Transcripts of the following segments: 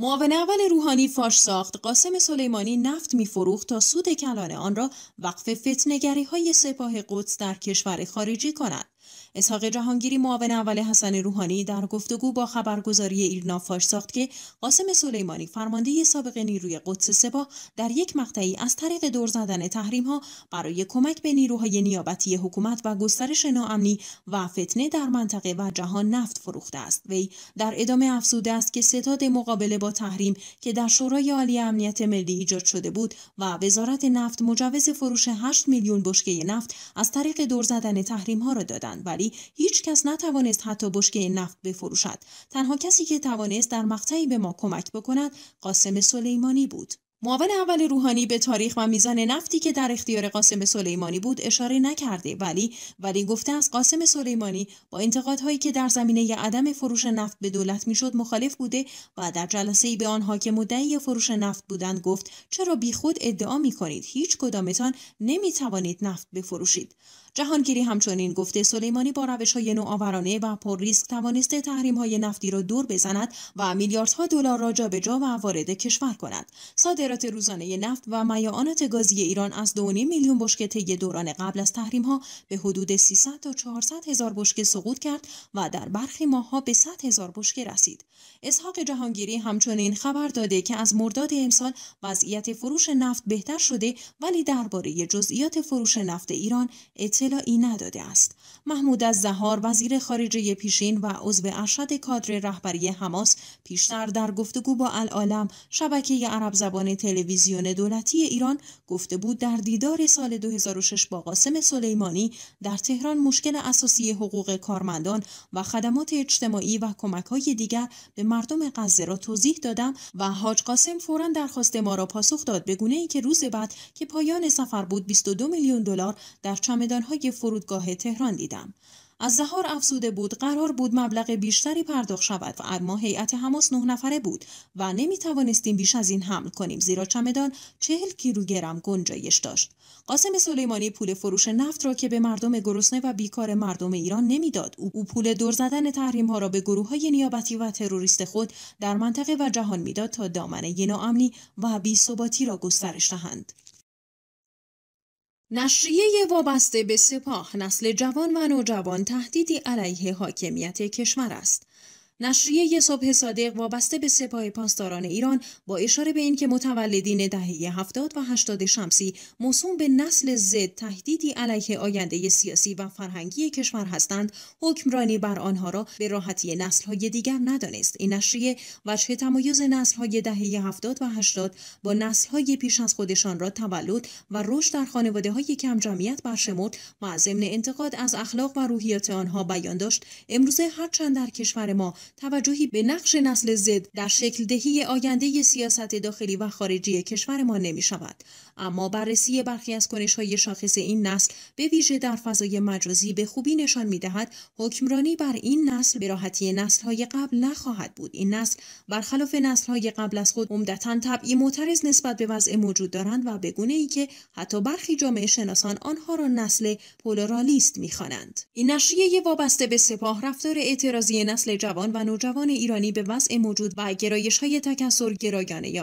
معاون اول روحانی فاش ساخت قاسم سلیمانی نفت میفروخت تا سود کلان آن را وقف فتنگری های سپاه قدس در کشور خارجی کند. اسحاق جهانگیری معاون اول حسن روحانی در گفتگو با خبرگزاری ایرنا فاش ساخت که قاسم سلیمانی فرمانده سابق نیروی قدس سپاه در یک مقطعی از طریق دور زدن تحریم ها برای کمک به نیروهای نیابتی حکومت و گسترش ناامنی و فتنه در منطقه و جهان نفت فروخته است وی در ادامه افزوده است که ستاد مقابله با تحریم که در شورای عالی امنیت ملی ایجاد شده بود و وزارت نفت مجوز فروش 8 میلیون بشکه نفت از طریق دور زدن تحریم ها را دادند ولی هیچ کس نتوانست حتی بشکه نفت بفروشد تنها کسی که توانست در مقطعی به ما کمک بکند قاسم سلیمانی بود معاون اول روحانی به تاریخ و میزان نفتی که در اختیار قاسم سلیمانی بود اشاره نکرده ولی ولی گفته از قاسم سلیمانی با انتقادهایی که در زمینه عدم فروش نفت به دولت میشد مخالف بوده و در جلسه ای به آنها که مدعی فروش نفت بودند گفت چرا بیخود ادعا می کنید هیچ کدامتان نمی توانید نفت بفروشید جهانگیری همچنین گفته سلیمانی با روش های نوآورانه و پر ریسک توانسته تحریم های نفتی را دور بزند و میلیاردها دلار را جابجا و وارد کشور کند صادرات روزانه نفت و میعانات گازی ایران از 2.5 میلیون بشکه طی دوران قبل از تحریم ها به حدود 300 تا 400 هزار بشکه سقوط کرد و در برخی ماهها به 100 هزار بشکه رسید اسحاق جهانگیری همچنین خبر داده که از مرداد امسال وضعیت فروش نفت بهتر شده ولی درباره جزئیات فروش نفت ایران ات اطلاعی نداده است محمود از زهار وزیر خارجه پیشین و عضو ارشد کادر رهبری حماس پیشتر در گفتگو با العالم شبکه عرب زبان تلویزیون دولتی ایران گفته بود در دیدار سال 2006 با قاسم سلیمانی در تهران مشکل اساسی حقوق کارمندان و خدمات اجتماعی و کمک های دیگر به مردم غزه را توضیح دادم و حاج قاسم فورا درخواست ما را پاسخ داد به گونه ای که روز بعد که پایان سفر بود 22 میلیون دلار در چمدان های فرودگاه تهران دیدم. از زهار افزوده بود قرار بود مبلغ بیشتری پرداخت شود و اما هیئت حماس نه نفره بود و نمی توانستیم بیش از این حمل کنیم زیرا چمدان چهل کیلوگرم گنجایش داشت قاسم سلیمانی پول فروش نفت را که به مردم گرسنه و بیکار مردم ایران نمیداد او, پول دور زدن تحریم ها را به گروه های نیابتی و تروریست خود در منطقه و جهان میداد تا دامنه ناامنی و بیثباتی را گسترش دهند نشریه وابسته به سپاه نسل جوان و نوجوان تهدیدی علیه حاکمیت کشور است نشریه صبح صادق وابسته به سپاه پاسداران ایران با اشاره به اینکه متولدین دهه هفتاد و هشتاد شمسی موسوم به نسل زد تهدیدی علیه آینده سیاسی و فرهنگی کشور هستند حکمرانی بر آنها را به راحتی نسلهای دیگر ندانست این نشریه وجه تمایز نسلهای دهه هفتاد و هشتاد با نسل‌های پیش از خودشان را تولد و رشد در خانواده های کم جمعیت برشمرد و ضمن انتقاد از اخلاق و روحیات آنها بیان داشت امروزه هرچند در کشور ما توجهی به نقش نسل زد در شکل دهی آینده سیاست داخلی و خارجی کشور ما نمی شود. اما بررسی برخی از کنش های شاخص این نسل به ویژه در فضای مجازی به خوبی نشان می دهد حکمرانی بر این نسل به راحتی نسل های قبل نخواهد بود این نسل برخلاف نسل های قبل از خود عمدتا طبعی معترض نسبت به وضع موجود دارند و به گونه ای که حتی برخی جامعه شناسان آنها را نسل پولورالیست می خوانند این نشریه وابسته به سپاه رفتار اعتراضی نسل جوان و نوجوان ایرانی به وضع موجود و گرایش های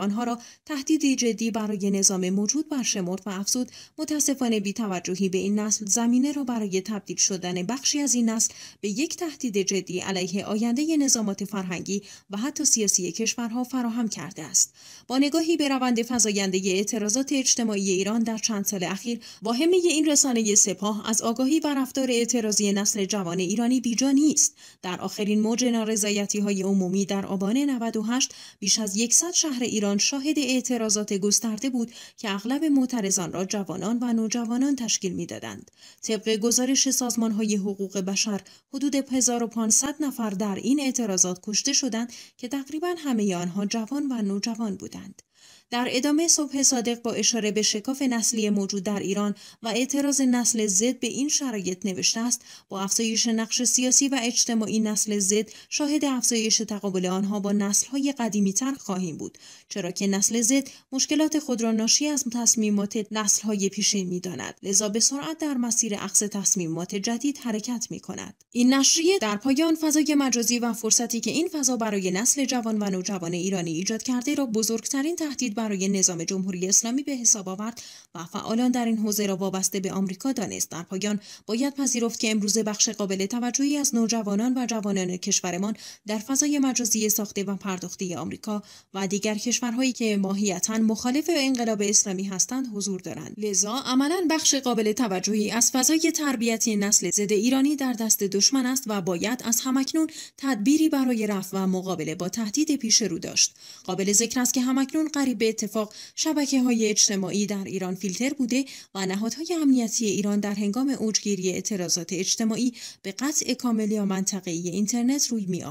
آنها را تهدیدی جدی برای نظام موجود بود برشمرد و افزود متاسفانه توجهی به این نسل زمینه را برای تبدیل شدن بخشی از این نسل به یک تهدید جدی علیه آینده نظامات فرهنگی و حتی سیاسی کشورها فراهم کرده است با نگاهی به روند فزاینده اعتراضات اجتماعی ایران در چند سال اخیر واهمه این رسانه سپاه از آگاهی و رفتار اعتراضی نسل جوان ایرانی بیجا نیست در آخرین موج نارضایتی های عمومی در آبان 98 بیش از 100 شهر ایران شاهد اعتراضات گسترده بود که اغلب اغلب معترضان را جوانان و نوجوانان تشکیل میدادند طبق گزارش سازمان های حقوق بشر حدود 1500 نفر در این اعتراضات کشته شدند که تقریبا همه آنها جوان و نوجوان بودند در ادامه صبح صادق با اشاره به شکاف نسلی موجود در ایران و اعتراض نسل زد به این شرایط نوشته است با افزایش نقش سیاسی و اجتماعی نسل زد شاهد افزایش تقابل آنها با نسلهای قدیمی تر خواهیم بود چرا که نسل زد مشکلات خود را ناشی از تصمیمات نسل‌های پیشین می‌داند لذا به سرعت در مسیر عقص تصمیمات جدید حرکت می کند این نشریه در پایان فضای مجازی و فرصتی که این فضا برای نسل جوان و نوجوان ایرانی ایجاد کرده را بزرگترین تهدید برای نظام جمهوری اسلامی به حساب آورد و فعالان در این حوزه را وابسته به آمریکا دانست در پایان باید پذیرفت که امروزه بخش قابل توجهی از نوجوانان و جوانان کشورمان در فضای مجازی ساخته و پرداختی آمریکا و دیگر کشورهایی که ماهیتا مخالف انقلاب اسلامی هستند حضور دارند لذا عملا بخش قابل توجهی از فضای تربیتی نسل ضد ایرانی در دست دشمن است و باید از همکنون تدبیری برای رفع و مقابله با تهدید پیش رو داشت قابل ذکر است که همکنون قریب به اتفاق شبکه های اجتماعی در ایران فیلتر بوده و نهادهای امنیتی ایران در هنگام اوجگیری اعتراضات اجتماعی به قطع کامل یا منطقه‌ای اینترنت روی می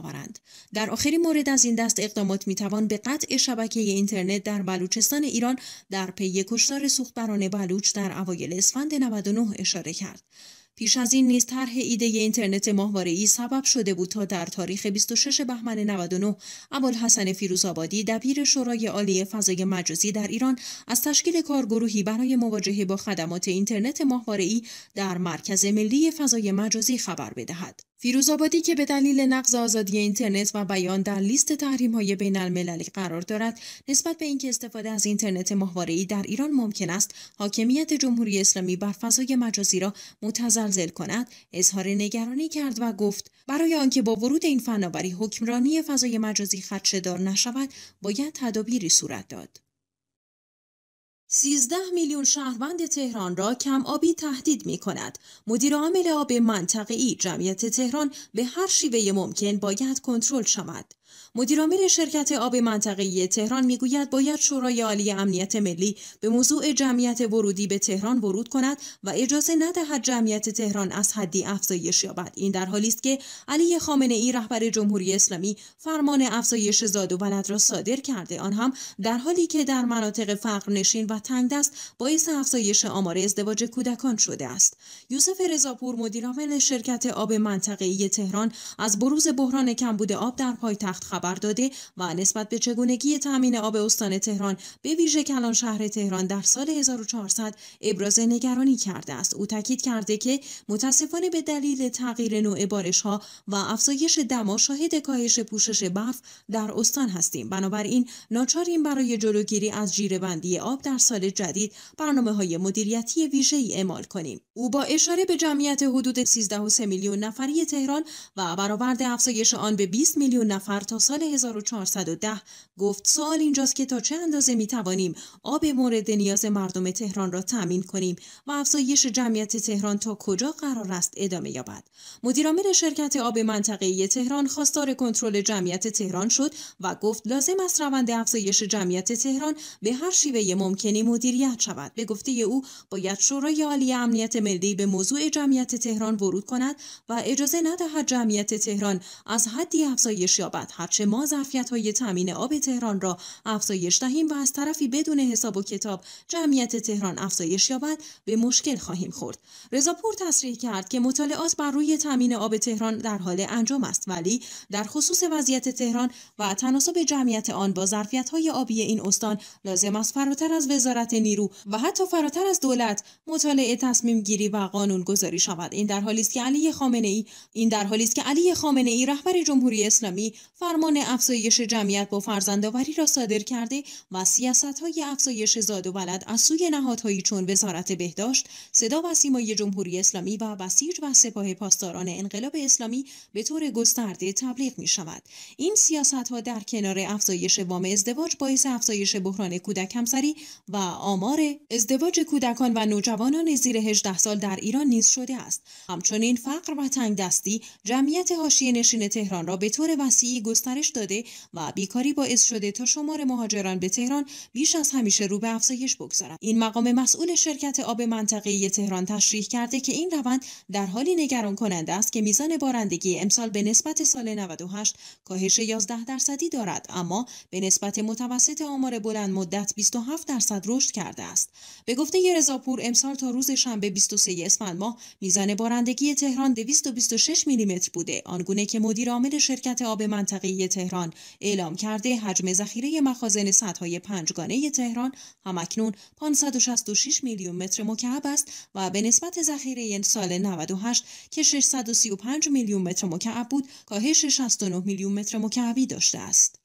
در آخرین مورد از این دست اقدامات می توان به قطع شبکه اینترنت در بلوچستان ایران در پی کشتار سوختبران بلوچ در اوایل اسفند 99 اشاره کرد. پیش از این نیز طرح ایده اینترنت ماهواره ای سبب شده بود تا در تاریخ 26 بهمن 99 ابوالحسن فیروزآبادی دبیر شورای عالی فضای مجازی در ایران از تشکیل کارگروهی برای مواجهه با خدمات اینترنت ماهواره ای در مرکز ملی فضای مجازی خبر بدهد. آبادی که به دلیل نقض آزادی اینترنت و بیان در لیست تحریم های بین المللی قرار دارد نسبت به اینکه استفاده از اینترنت ماهواره در ایران ممکن است حاکمیت جمهوری اسلامی بر فضای مجازی را متزلزل کند اظهار نگرانی کرد و گفت برای آنکه با ورود این فناوری حکمرانی فضای مجازی خدشهدار نشود باید تدابیری صورت داد 13 میلیون شهروند تهران را کم آبی تهدید می کند. مدیر عامل آب منطقه ای جمعیت تهران به هر شیوه ممکن باید کنترل شود. مدیرامل شرکت آب منطقه تهران میگوید باید شورای عالی امنیت ملی به موضوع جمعیت ورودی به تهران ورود کند و اجازه ندهد جمعیت تهران از حدی افزایش یابد این در حالی است که علی خامنه ای رهبر جمهوری اسلامی فرمان افزایش زاد و ولد را صادر کرده آن هم در حالی که در مناطق نشین و تنگدست باعث افزایش آمار ازدواج کودکان شده است یوسف رضاپور مدیرعامل شرکت آب منطقه تهران از بروز بحران کمبود آب در پایتخت خبر داده و نسبت به چگونگی تامین آب استان تهران به ویژه کلان شهر تهران در سال 1400 ابراز نگرانی کرده است او تاکید کرده که متاسفانه به دلیل تغییر نوع بارش ها و افزایش دما شاهد کاهش پوشش برف در استان هستیم بنابراین ناچاریم برای جلوگیری از جیره‌بندی آب در سال جدید برنامه های مدیریتی ویژه ای اعمال کنیم او با اشاره به جمعیت حدود 13.3 میلیون نفری تهران و برآورد افزایش آن به 20 میلیون نفر تا سال 1410 گفت سوال اینجاست که تا چه اندازه می توانیم آب مورد نیاز مردم تهران را تامین کنیم و افزایش جمعیت تهران تا کجا قرار است ادامه یابد مدیرعامل شرکت آب منطقه تهران خواستار کنترل جمعیت تهران شد و گفت لازم است روند افزایش جمعیت تهران به هر شیوه ممکنی مدیریت شود به گفته او باید شورای عالی امنیت ملی به موضوع جمعیت تهران ورود کند و اجازه ندهد جمعیت تهران از حدی افزایش یابد هرچه ما ظرفیت های تامین آب تهران را افزایش دهیم و از طرفی بدون حساب و کتاب جمعیت تهران افزایش یابد به مشکل خواهیم خورد رضاپور تصریح کرد که مطالعات بر روی تامین آب تهران در حال انجام است ولی در خصوص وضعیت تهران و تناسب جمعیت آن با ظرفیت های آبی این استان لازم است فراتر از وزارت نیرو و حتی فراتر از دولت مطالعه تصمیم گیری و قانون گذاری شود این در حالی است که علی خامنه ای این در حالی است که علی خامنه رهبر جمهوری اسلامی فرمان افزایش جمعیت با فرزندآوری را صادر کرده و سیاست های افزایش زاد و ولد از سوی نهادهایی چون وزارت بهداشت صدا و سیمای جمهوری اسلامی و بسیج و سپاه پاسداران انقلاب اسلامی به طور گسترده تبلیغ می شود این سیاست ها در کنار افزایش وام ازدواج باعث افزایش بحران کودک همسری و آمار ازدواج کودکان و نوجوانان زیر 18 سال در ایران نیز شده است همچنین فقر و تنگدستی جمعیت حاشیه نشین تهران را به طور وسیعی گسترش داده و بیکاری باعث شده تا شمار مهاجران به تهران بیش از همیشه رو به افزایش بگذارد این مقام مسئول شرکت آب منطقه تهران تشریح کرده که این روند در حالی نگران کننده است که میزان بارندگی امسال به نسبت سال 98 کاهش 11 درصدی دارد اما به نسبت متوسط آمار بلند مدت 27 درصد رشد کرده است به گفته رضاپور امسال تا روز شنبه 23 اسفند ماه میزان بارندگی تهران 226 میلیمتر بوده آنگونه که مدیر عامل شرکت آب منطقه منطقه تهران اعلام کرده حجم ذخیره مخازن سدهای پنجگانه تهران همکنون 566 میلیون متر مکعب است و به نسبت ذخیره سال 98 که 635 میلیون متر مکعب بود کاهش 69 میلیون متر مکعبی داشته است.